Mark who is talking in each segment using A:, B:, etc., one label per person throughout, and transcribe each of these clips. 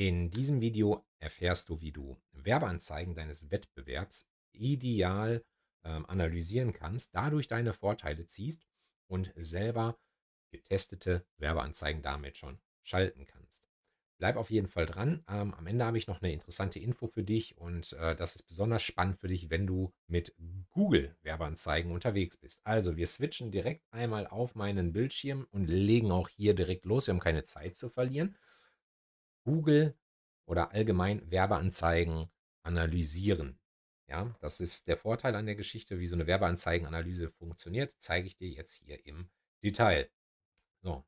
A: In diesem Video erfährst du, wie du Werbeanzeigen deines Wettbewerbs ideal ähm, analysieren kannst, dadurch deine Vorteile ziehst und selber getestete Werbeanzeigen damit schon schalten kannst. Bleib auf jeden Fall dran. Ähm, am Ende habe ich noch eine interessante Info für dich und äh, das ist besonders spannend für dich, wenn du mit Google Werbeanzeigen unterwegs bist. Also wir switchen direkt einmal auf meinen Bildschirm und legen auch hier direkt los. Wir haben keine Zeit zu verlieren. Google oder allgemein Werbeanzeigen analysieren. Ja, das ist der Vorteil an der Geschichte, wie so eine Werbeanzeigenanalyse funktioniert, zeige ich dir jetzt hier im Detail. So.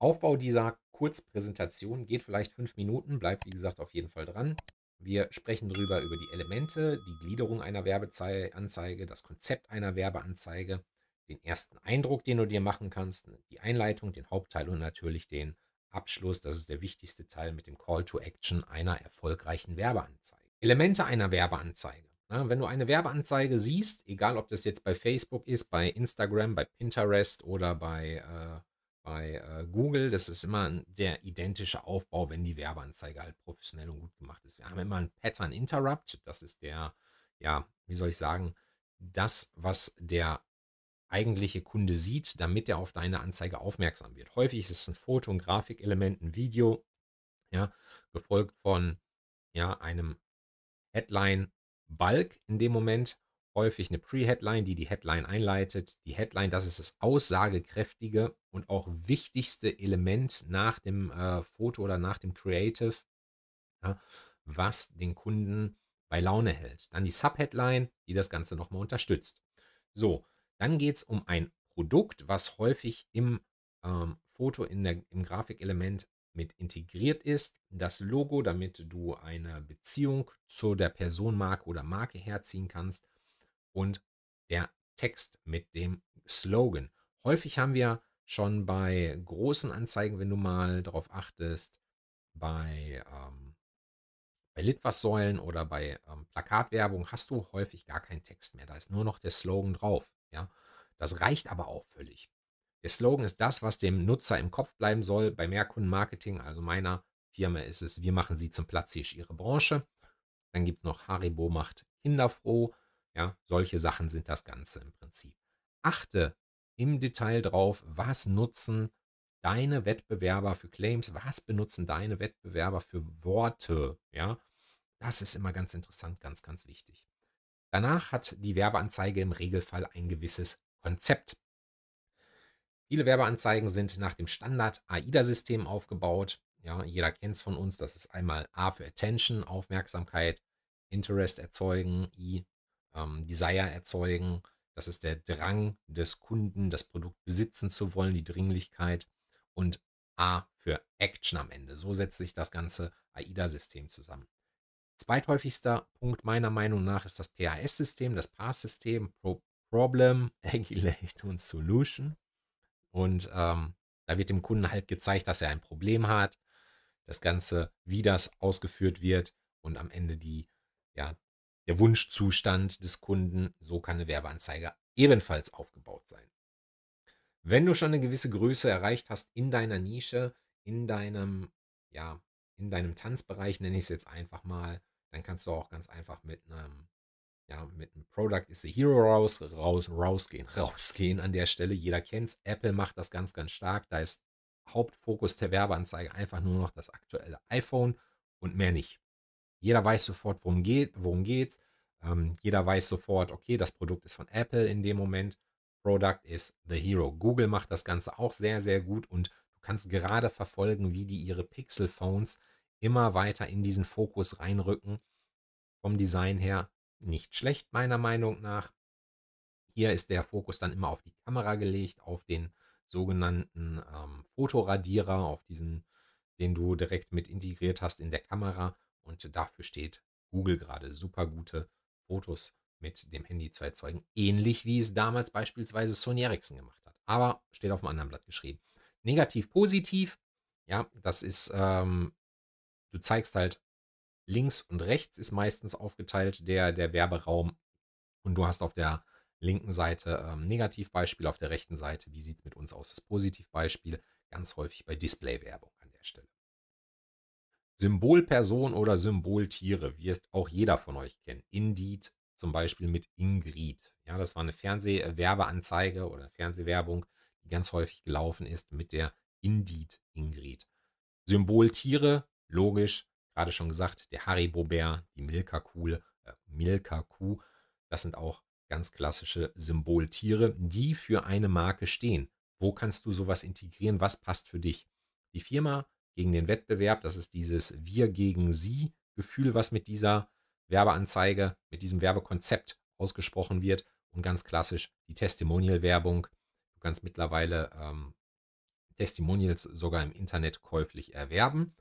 A: Aufbau dieser Kurzpräsentation geht vielleicht fünf Minuten, bleibt wie gesagt auf jeden Fall dran. Wir sprechen darüber über die Elemente, die Gliederung einer Werbeanzeige, das Konzept einer Werbeanzeige, den ersten Eindruck, den du dir machen kannst, die Einleitung, den Hauptteil und natürlich den Abschluss, das ist der wichtigste Teil mit dem Call to Action einer erfolgreichen Werbeanzeige. Elemente einer Werbeanzeige. Na, ne? wenn du eine Werbeanzeige siehst, egal ob das jetzt bei Facebook ist, bei Instagram, bei Pinterest oder bei, äh, bei äh, Google, das ist immer der identische Aufbau, wenn die Werbeanzeige halt professionell und gut gemacht ist. Wir haben immer ein Pattern Interrupt, das ist der, ja, wie soll ich sagen, das, was der eigentliche Kunde sieht, damit er auf deine Anzeige aufmerksam wird. Häufig ist es ein Foto, ein Grafikelement, ein Video, ja, gefolgt von ja, einem headline balk in dem Moment, häufig eine Pre-Headline, die die Headline einleitet. Die Headline, das ist das aussagekräftige und auch wichtigste Element nach dem äh, Foto oder nach dem Creative, ja, was den Kunden bei Laune hält. Dann die Sub-Headline, die das Ganze nochmal unterstützt. So, dann geht es um ein Produkt, was häufig im ähm, Foto, in der, im Grafikelement mit integriert ist. Das Logo, damit du eine Beziehung zu der Person, Marke oder Marke herziehen kannst. Und der Text mit dem Slogan. Häufig haben wir schon bei großen Anzeigen, wenn du mal darauf achtest, bei, ähm, bei Litfaßsäulen oder bei ähm, Plakatwerbung hast du häufig gar keinen Text mehr. Da ist nur noch der Slogan drauf. Ja? Das reicht aber auch völlig. Der Slogan ist das, was dem Nutzer im Kopf bleiben soll. Bei Mehrkundenmarketing, also meiner Firma, ist es, wir machen sie zum Platzhirsch ihre Branche. Dann gibt es noch Haribo macht kinderfroh. Ja, solche Sachen sind das Ganze im Prinzip. Achte im Detail drauf, was nutzen deine Wettbewerber für Claims, was benutzen deine Wettbewerber für Worte. Ja, das ist immer ganz interessant, ganz, ganz wichtig. Danach hat die Werbeanzeige im Regelfall ein gewisses Konzept. Viele Werbeanzeigen sind nach dem Standard AIDA-System aufgebaut. Ja, jeder kennt es von uns. Das ist einmal A für Attention, Aufmerksamkeit, Interest erzeugen, I, ähm, Desire erzeugen. Das ist der Drang des Kunden, das Produkt besitzen zu wollen, die Dringlichkeit. Und A für Action am Ende. So setzt sich das ganze AIDA-System zusammen. Zweithäufigster Punkt meiner Meinung nach ist das PAS-System, das PAS-System, Problem, Regulate und Solution. Und ähm, da wird dem Kunden halt gezeigt, dass er ein Problem hat, das Ganze, wie das ausgeführt wird und am Ende die, ja, der Wunschzustand des Kunden. So kann eine Werbeanzeige ebenfalls aufgebaut sein. Wenn du schon eine gewisse Größe erreicht hast in deiner Nische, in deinem, ja, in deinem Tanzbereich, nenne ich es jetzt einfach mal, dann kannst du auch ganz einfach mit einem ja, mit einem Product is the Hero raus, raus, rausgehen, rausgehen an der Stelle. Jeder kennt es. Apple macht das ganz, ganz stark. Da ist Hauptfokus der Werbeanzeige einfach nur noch das aktuelle iPhone und mehr nicht. Jeder weiß sofort, worum, geht, worum geht's. Ähm, jeder weiß sofort, okay, das Produkt ist von Apple in dem Moment. Product is the Hero. Google macht das Ganze auch sehr, sehr gut und du kannst gerade verfolgen, wie die ihre Pixel-Phones immer weiter in diesen Fokus reinrücken. Vom Design her, nicht schlecht meiner Meinung nach. Hier ist der Fokus dann immer auf die Kamera gelegt, auf den sogenannten ähm, Fotoradierer, auf diesen, den du direkt mit integriert hast in der Kamera. Und dafür steht Google gerade super gute Fotos mit dem Handy zu erzeugen. Ähnlich wie es damals beispielsweise Sony Ericsson gemacht hat. Aber steht auf einem anderen Blatt geschrieben. Negativ, positiv. Ja, das ist, ähm, du zeigst halt Links und rechts ist meistens aufgeteilt der, der Werberaum. Und du hast auf der linken Seite ähm, Negativbeispiel, auf der rechten Seite, wie sieht es mit uns aus, das Positivbeispiel, ganz häufig bei Displaywerbung an der Stelle. Symbolperson oder Symboltiere, wie es auch jeder von euch kennt. Indeed zum Beispiel mit Ingrid. Ja, das war eine Fernsehwerbeanzeige oder Fernsehwerbung, die ganz häufig gelaufen ist mit der Indeed Ingrid. Symboltiere, logisch, gerade schon gesagt, der Haribo-Bär, die Milka-Kuh, äh, Milka-Kuh, das sind auch ganz klassische Symboltiere, die für eine Marke stehen. Wo kannst du sowas integrieren? Was passt für dich? Die Firma gegen den Wettbewerb, das ist dieses Wir gegen Sie Gefühl, was mit dieser Werbeanzeige, mit diesem Werbekonzept ausgesprochen wird. Und ganz klassisch die Testimonial-Werbung. Du kannst mittlerweile ähm, Testimonials sogar im Internet käuflich erwerben.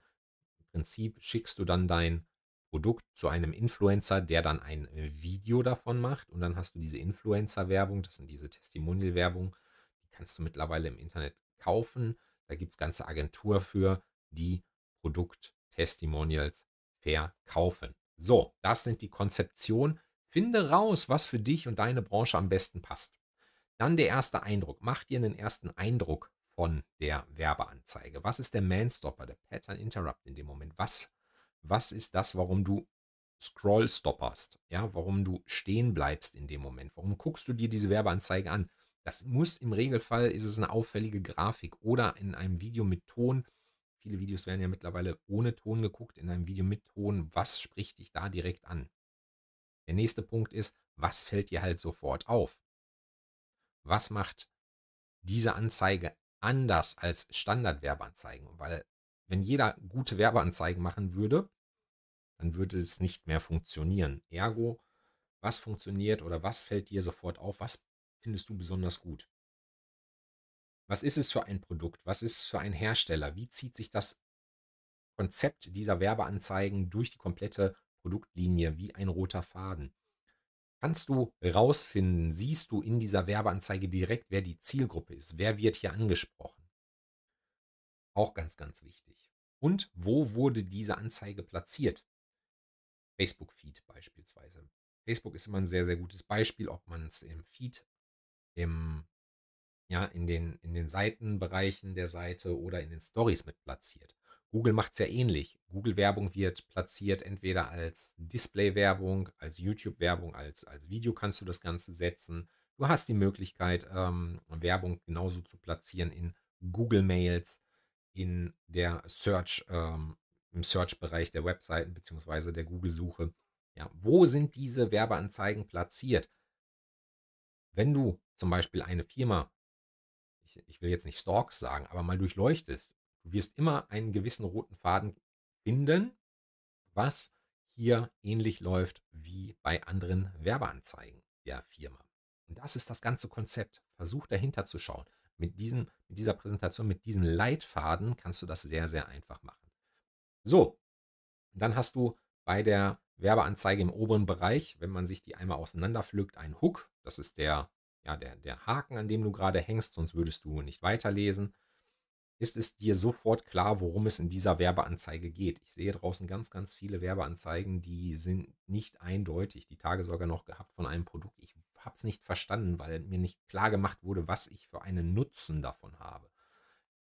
A: Prinzip schickst du dann dein Produkt zu einem Influencer, der dann ein Video davon macht und dann hast du diese Influencer-Werbung, das sind diese Testimonial-Werbung, die kannst du mittlerweile im Internet kaufen. Da gibt es ganze Agentur für, die Produkt-Testimonials verkaufen. So, das sind die Konzeptionen. Finde raus, was für dich und deine Branche am besten passt. Dann der erste Eindruck. Mach dir einen ersten Eindruck von der Werbeanzeige. Was ist der Man-Stopper, der Pattern Interrupt in dem Moment? Was, was ist das, warum du Scroll stopperst? Ja, warum du stehen bleibst in dem Moment? Warum guckst du dir diese Werbeanzeige an? Das muss im Regelfall ist es eine auffällige Grafik oder in einem Video mit Ton. Viele Videos werden ja mittlerweile ohne Ton geguckt, in einem Video mit Ton. Was spricht dich da direkt an? Der nächste Punkt ist, was fällt dir halt sofort auf? Was macht diese Anzeige anders als Standardwerbeanzeigen, weil wenn jeder gute Werbeanzeigen machen würde, dann würde es nicht mehr funktionieren. Ergo, was funktioniert oder was fällt dir sofort auf? Was findest du besonders gut? Was ist es für ein Produkt? Was ist es für ein Hersteller? Wie zieht sich das Konzept dieser Werbeanzeigen durch die komplette Produktlinie wie ein roter Faden? kannst du rausfinden, siehst du in dieser Werbeanzeige direkt, wer die Zielgruppe ist, wer wird hier angesprochen. Auch ganz, ganz wichtig. Und wo wurde diese Anzeige platziert? Facebook-Feed beispielsweise. Facebook ist immer ein sehr, sehr gutes Beispiel, ob man es im Feed, im, ja, in den, in den Seitenbereichen der Seite oder in den Stories mit platziert. Google macht es ja ähnlich. Google-Werbung wird platziert entweder als Display-Werbung, als YouTube-Werbung, als, als Video kannst du das Ganze setzen. Du hast die Möglichkeit, ähm, Werbung genauso zu platzieren in Google-Mails, in der Search, ähm, im Search-Bereich der Webseiten bzw. der Google-Suche. Ja, wo sind diese Werbeanzeigen platziert? Wenn du zum Beispiel eine Firma, ich, ich will jetzt nicht Stalks sagen, aber mal durchleuchtest, Du wirst immer einen gewissen roten Faden finden, was hier ähnlich läuft wie bei anderen Werbeanzeigen der Firma. Und das ist das ganze Konzept. Versuch dahinter zu schauen. Mit, diesen, mit dieser Präsentation, mit diesem Leitfaden kannst du das sehr, sehr einfach machen. So, dann hast du bei der Werbeanzeige im oberen Bereich, wenn man sich die einmal auseinanderpflückt, einen Hook. Das ist der, ja, der, der Haken, an dem du gerade hängst, sonst würdest du nicht weiterlesen ist es dir sofort klar, worum es in dieser Werbeanzeige geht. Ich sehe draußen ganz, ganz viele Werbeanzeigen, die sind nicht eindeutig. Die Tage sogar noch gehabt von einem Produkt. Ich habe es nicht verstanden, weil mir nicht klar gemacht wurde, was ich für einen Nutzen davon habe.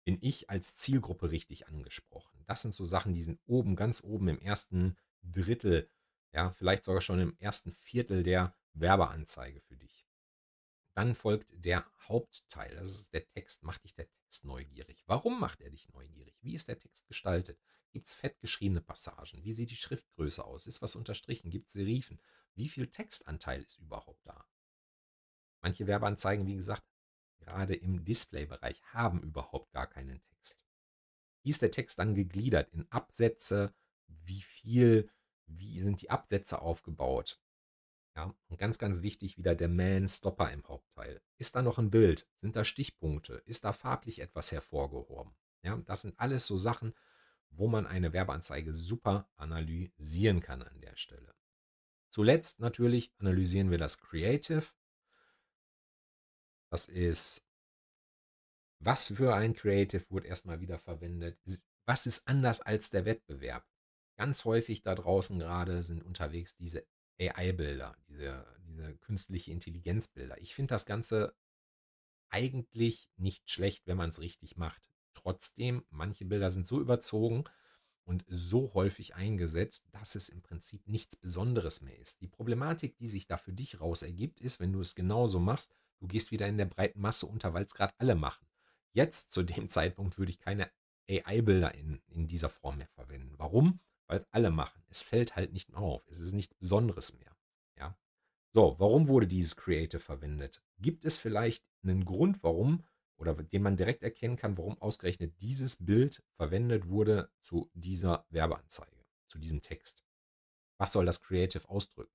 A: Bin ich als Zielgruppe richtig angesprochen? Das sind so Sachen, die sind oben, ganz oben im ersten Drittel, ja, vielleicht sogar schon im ersten Viertel der Werbeanzeige für dich. Dann folgt der Hauptteil, das ist der Text. Macht dich der Text neugierig? Warum macht er dich neugierig? Wie ist der Text gestaltet? Gibt es fettgeschriebene Passagen? Wie sieht die Schriftgröße aus? Ist was unterstrichen? Gibt es Serifen? Wie viel Textanteil ist überhaupt da? Manche Werbeanzeigen, wie gesagt, gerade im Displaybereich, haben überhaupt gar keinen Text. Wie ist der Text dann gegliedert? In Absätze? Wie viel? Wie sind die Absätze aufgebaut? Ja, und ganz, ganz wichtig wieder der Man-Stopper im Hauptteil. Ist da noch ein Bild? Sind da Stichpunkte? Ist da farblich etwas hervorgehoben? Ja, das sind alles so Sachen, wo man eine Werbeanzeige super analysieren kann an der Stelle. Zuletzt natürlich analysieren wir das Creative. Das ist, was für ein Creative wurde erstmal wieder verwendet? Was ist anders als der Wettbewerb? Ganz häufig da draußen gerade sind unterwegs diese AI-Bilder, diese, diese künstliche Intelligenzbilder. Ich finde das Ganze eigentlich nicht schlecht, wenn man es richtig macht. Trotzdem, manche Bilder sind so überzogen und so häufig eingesetzt, dass es im Prinzip nichts Besonderes mehr ist. Die Problematik, die sich da für dich raus ergibt, ist, wenn du es genauso machst, du gehst wieder in der breiten Masse unter, weil es gerade alle machen. Jetzt zu dem Zeitpunkt würde ich keine AI-Bilder in, in dieser Form mehr verwenden. Warum? weil es alle machen. Es fällt halt nicht mehr auf. Es ist nichts Besonderes mehr. Ja? So, warum wurde dieses Creative verwendet? Gibt es vielleicht einen Grund, warum oder den man direkt erkennen kann, warum ausgerechnet dieses Bild verwendet wurde zu dieser Werbeanzeige, zu diesem Text? Was soll das Creative ausdrücken?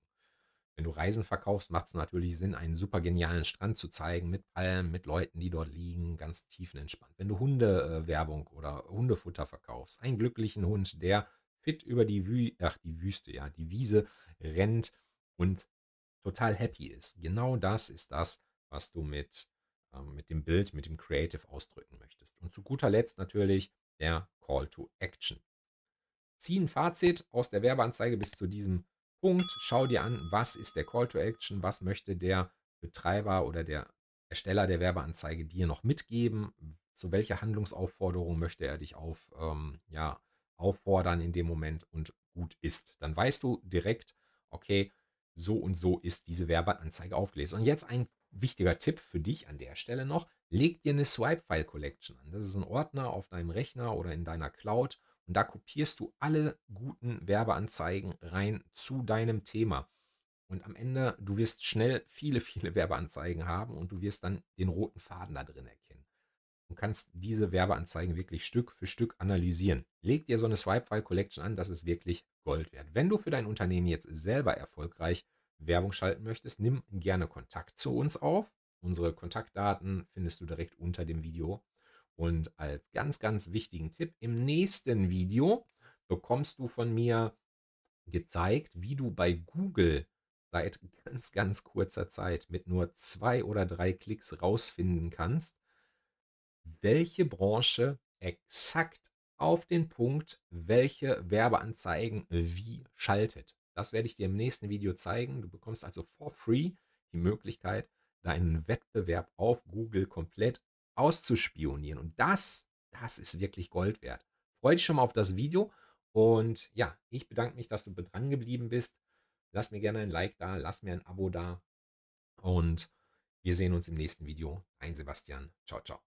A: Wenn du Reisen verkaufst, macht es natürlich Sinn, einen super genialen Strand zu zeigen mit Palmen, mit Leuten, die dort liegen, ganz tiefenentspannt. Wenn du Hundewerbung äh, oder Hundefutter verkaufst, einen glücklichen Hund, der fit über die, Wü Ach, die Wüste, ja, die Wiese rennt und total happy ist. Genau das ist das, was du mit, ähm, mit dem Bild, mit dem Creative ausdrücken möchtest. Und zu guter Letzt natürlich der Call to Action. Zieh ein Fazit aus der Werbeanzeige bis zu diesem Punkt. Schau dir an, was ist der Call to Action, was möchte der Betreiber oder der Ersteller der Werbeanzeige dir noch mitgeben, zu welcher Handlungsaufforderung möchte er dich auf, ähm, ja, auffordern in dem Moment und gut ist. Dann weißt du direkt, okay, so und so ist diese Werbeanzeige aufgelesen. Und jetzt ein wichtiger Tipp für dich an der Stelle noch, leg dir eine Swipe-File-Collection an. Das ist ein Ordner auf deinem Rechner oder in deiner Cloud und da kopierst du alle guten Werbeanzeigen rein zu deinem Thema. Und am Ende, du wirst schnell viele, viele Werbeanzeigen haben und du wirst dann den roten Faden da drin erkennen und kannst diese Werbeanzeigen wirklich Stück für Stück analysieren. Leg dir so eine Swipe-File-Collection an, das ist wirklich Gold wert. Wenn du für dein Unternehmen jetzt selber erfolgreich Werbung schalten möchtest, nimm gerne Kontakt zu uns auf. Unsere Kontaktdaten findest du direkt unter dem Video. Und als ganz, ganz wichtigen Tipp, im nächsten Video bekommst du von mir gezeigt, wie du bei Google seit ganz, ganz kurzer Zeit mit nur zwei oder drei Klicks rausfinden kannst, welche Branche exakt auf den Punkt, welche Werbeanzeigen wie schaltet. Das werde ich dir im nächsten Video zeigen. Du bekommst also for free die Möglichkeit, deinen Wettbewerb auf Google komplett auszuspionieren. Und das, das ist wirklich Gold wert. Freue dich schon mal auf das Video. Und ja, ich bedanke mich, dass du dran geblieben bist. Lass mir gerne ein Like da, lass mir ein Abo da. Und wir sehen uns im nächsten Video. Ein Sebastian. Ciao, ciao.